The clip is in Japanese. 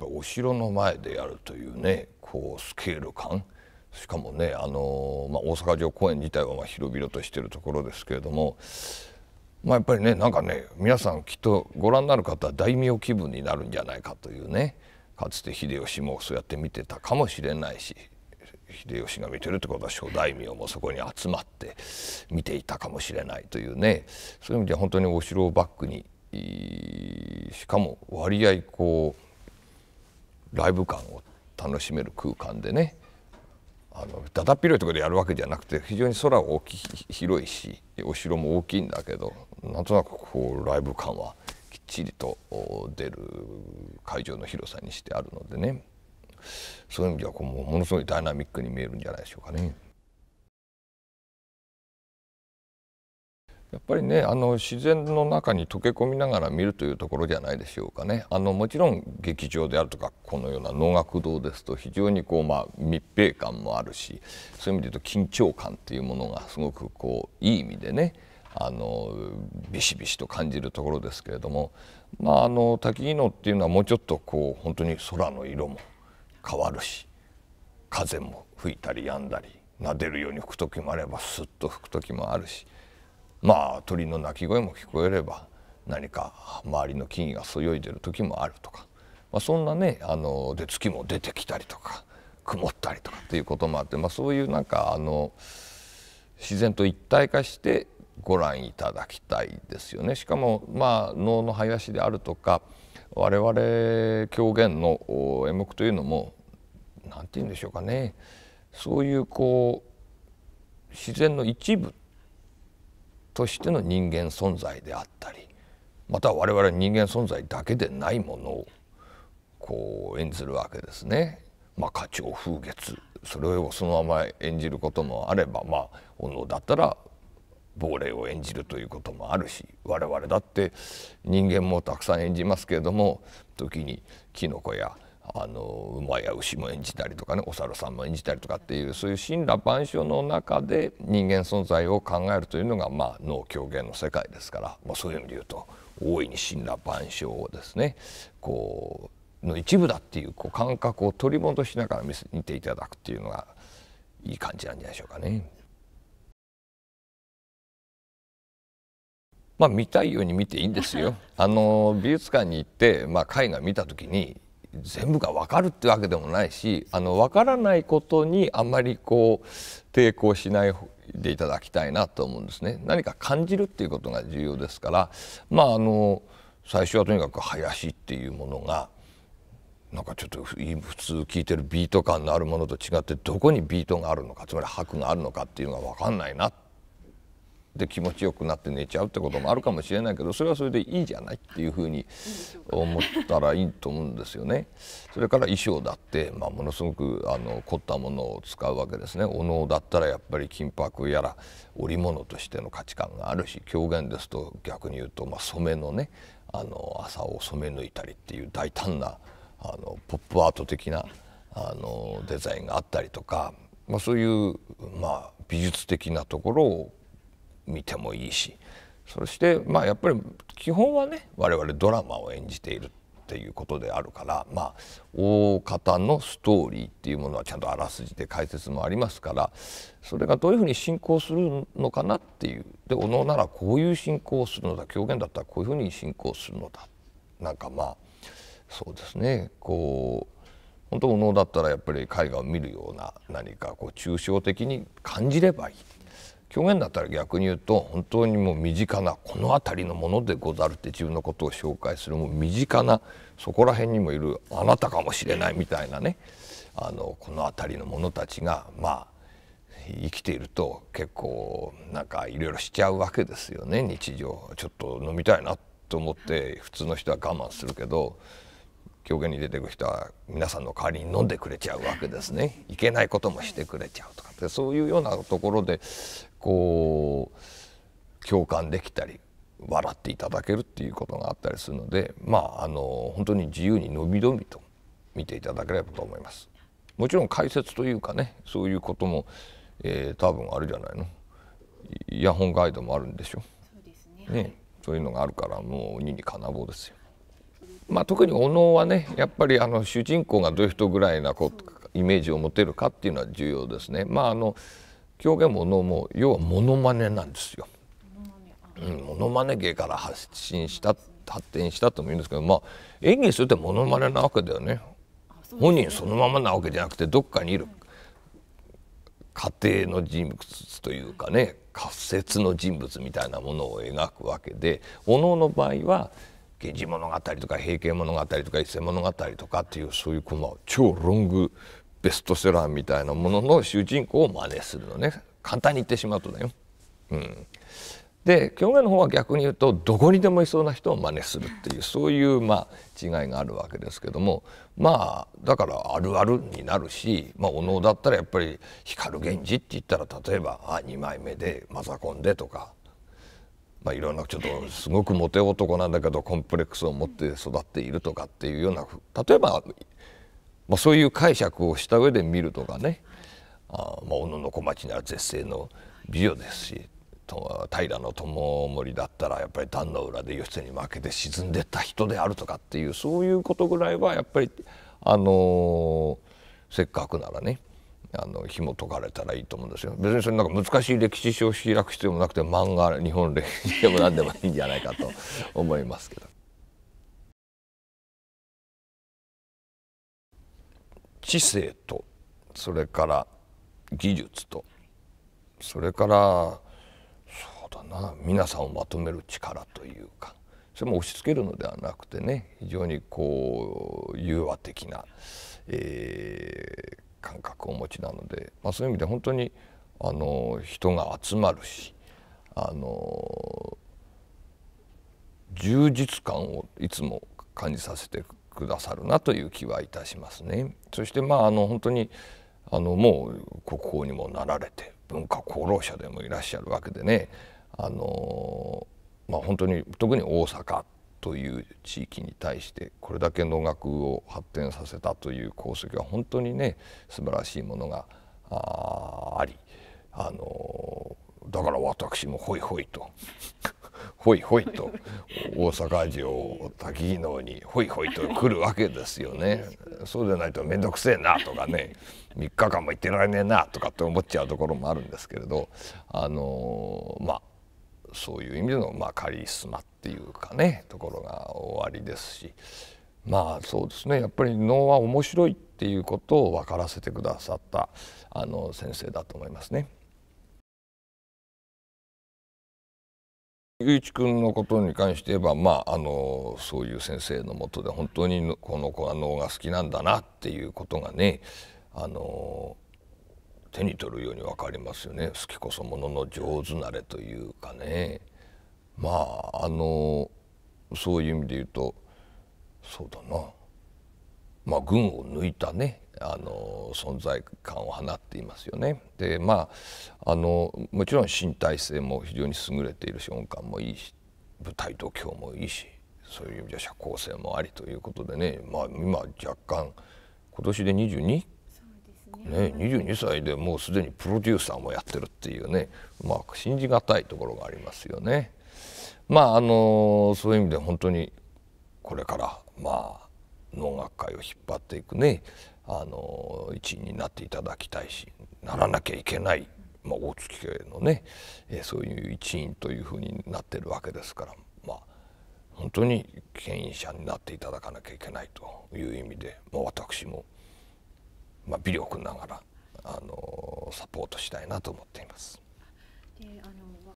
ぱりお城の前でやるというねこうスケール感しかもね、あのまあ、大阪城公園自体はまあ広々としてるところですけれども、まあ、やっぱりねなんかね皆さんきっとご覧になる方は大名気分になるんじゃないかというねかつて秀吉もそうやって見てたかもしれないし秀吉が見てるってことは諸大名もそこに集まって見ていたかもしれないというねそういう意味では本当にお城をバックにしかも割合こうライブ感を楽しめる空間でねあのだだっ広いところでやるわけじゃなくて非常に空は大き広いしお城も大きいんだけどなんとなくこうライブ感はきっちりと出る会場の広さにしてあるのでねそういう意味ではこうものすごいダイナミックに見えるんじゃないでしょうかね。やっぱりねあの自然の中に溶け込みながら見るというところじゃないでしょうかねあのもちろん劇場であるとかこのような能楽堂ですと非常にこう、まあ、密閉感もあるしそういう意味で言うと緊張感っていうものがすごくこういい意味でねあのビシビシと感じるところですけれども、まあ、あの滝技能っていうのはもうちょっとこう本当に空の色も変わるし風も吹いたり止んだり撫でるように吹く時もあればスッと吹く時もあるし。まあ鳥の鳴き声も聞こえれば何か周りの木々がそよいでる時もあるとか、まあ、そんなねあので月も出てきたりとか曇ったりとかっていうこともあって、まあ、そういうなんかあの自然と一体化してご覧いただきたいですよね。しかもまあ能の林であるとか我々狂言の演目というのも何て言うんでしょうかねそういうこう自然の一部としての人間存在であったりまた我々人間存在だけでないものをこう演じるわけですね。まあ、花鳥風月それをそのまま演じることもあればまあおのだったら亡霊を演じるということもあるし我々だって人間もたくさん演じますけれども時にキノコやあの馬や牛も演じたりとかねお猿さんも演じたりとかっていうそういう神羅万象の中で人間存在を考えるというのが、まあ、能狂言の世界ですから、まあ、そういう意味で言うと大いに神羅万象をですねこうの一部だっていうこう感覚を取り戻しながら見ていただくっていうのがいい感じなんじゃないでしょうかね。まあ、見たいように見ていいんですよ。あの美術館に行って、まあ、絵画見た時に全部が分かるってわけでもないしあの分からないことにあんまりこう抵抗しないでいただきたいなと思うんですね。何か感じるっていうことが重要ですからまああの最初はとにかく林っていうものがなんかちょっと普通聴いてるビート感のあるものと違ってどこにビートがあるのかつまり拍があるのかっていうのが分かんないなってで気持ちよくなって寝ちゃうってこともあるかもしれないけどそれはそれでいいじゃないっていうふうに思ったらいいと思うんですよね。それから衣装だって、まあ、ものすごくあの凝ったものを使うわけですね。お能だったらやっぱり金箔やら織物としての価値観があるし狂言ですと逆に言うと、まあ、染めのねあの朝を染め抜いたりっていう大胆なあのポップアート的なあのデザインがあったりとか、まあ、そういう、まあ、美術的なところを見てもいいしそしてまあやっぱり基本はね我々ドラマを演じているっていうことであるからまあ大方のストーリーっていうものはちゃんとあらすじで解説もありますからそれがどういうふうに進行するのかなっていうでおのならこういう進行をするのだ狂言だったらこういうふうに進行するのだなんかまあそうですねこう本当お能だったらやっぱり絵画を見るような何かこう抽象的に感じればいい狂言だったら逆に言うと本当にもう身近なこの辺りのものでござるって自分のことを紹介するもう身近なそこら辺にもいるあなたかもしれないみたいなねあのこの辺りの者たちがまあ生きていると結構なんかいろいろしちゃうわけですよね日常ちょっと飲みたいなと思って普通の人は我慢するけど狂言に出てくる人は皆さんの代わりに飲んでくれちゃうわけですねいけないこともしてくれちゃうとかってそういうようなところでこう共感できたり笑っていただけるっていうことがあったりするのでまああの本当に自由にのびのびと見ていただければと思います。もちろん解説というかねそういうことも、えー、多分あるじゃないのイヤホンガイドもあるんでしょそうですね、ねはい、そういうのがあるからもう鬼に金棒ですよ。まあ、特にお能はねやっぱりあの主人公がどういう人ぐらいなこイメージを持てるかっていうのは重要ですね。まああの狂言ものも要はモノマネなんですよ。モノマネ芸から発信した発展したとも言うんですけど、まあ、演技するってモノマネなわけだよね。本人そのままなわけじゃなくてどっかにいる家庭の人物というかね仮説の人物みたいなものを描くわけでおのの場合は「源氏物語」とか「平家物語」とか「伊勢物語」とかっていうそういうこう超ロングベストセラーみたいなものの主人公を真似するのね簡単に言ってしまうとだよ。うん、で狂言の方は逆に言うとどこにでもいそうな人を真似するっていうそういうまあ違いがあるわけですけどもまあだからあるあるになるし、まあ、お能だったらやっぱり光源氏って言ったら例えば「あ2枚目でマザコンで」とか。まあ、いろんなちょっとすごくモテ男なんだけどコンプレックスを持って育っているとかっていうような例えばまあ、そういう解釈をした上で見るとかねあまあ小野小町には絶世の美女ですし平の友盛だったらやっぱり壇の浦で義経に負けて沈んでった人であるとかっていうそういうことぐらいはやっぱりあのー、せっかくならねあの紐解かれたらいいと思うんですよ別にそれなんか難しい歴史書を開く必要もなくて漫画日本歴史でも何でもいいんじゃないかと思いますけど。知性とそれから技術とそれからそうだな皆さんをまとめる力というかそれも押し付けるのではなくてね非常にこう融和的な、えー、感覚をお持ちなので、まあ、そういう意味で本当にあの人が集まるしあの充実感をいつも感じさせてくださるなという気はいたしますね。そしてまああの本当にあのもう国宝にもなられて文化功労者でもいらっしゃるわけでねあの、まあ、本当に特に大阪という地域に対してこれだけ能楽を発展させたという功績は本当にね素晴らしいものがあありあのだから私もホイホイとほいほいと大阪城滝能にほいほいと来るわけですよね。そうでないと面倒くせえなとかね3日間も行ってられねえなとかって思っちゃうところもあるんですけれどあのまあそういう意味での、まあ、カリスマっていうかねところが終わりですしまあそうですねやっぱり能は面白いっていうことを分からせてくださったあの先生だと思いますね。雄一君のことに関して言えば、まあ、あのそういう先生のもとで本当にこの子は能が好きなんだなっていうことがねあの手に取るように分かりますよね好きこそものの上手なれというかねまああのそういう意味で言うとそうだなまあ群を抜いたねあの存在感を放っていますよね。でまああのもちろん身体性も非常に優れているし音感もいいし舞台度胸もいいしそういう意味では社交性もありということでね、まあ、今若干今年で 22? ね、22歳でもうすでにプロデューサーもやってるっていうね、まあ、信じがたいところがありますよね。まああのそういう意味で本当にこれから、まあ、農学会を引っ張っていくねあの一員になっていただきたいしならなきゃいけない、まあ、大月家のね、えそういう一員というふうになってるわけですから、まあ、本当に権威者になっていただかなきゃいけないという意味で、まあ、私も、まあ、微力ながらあのサポートしたいなと思っています。であの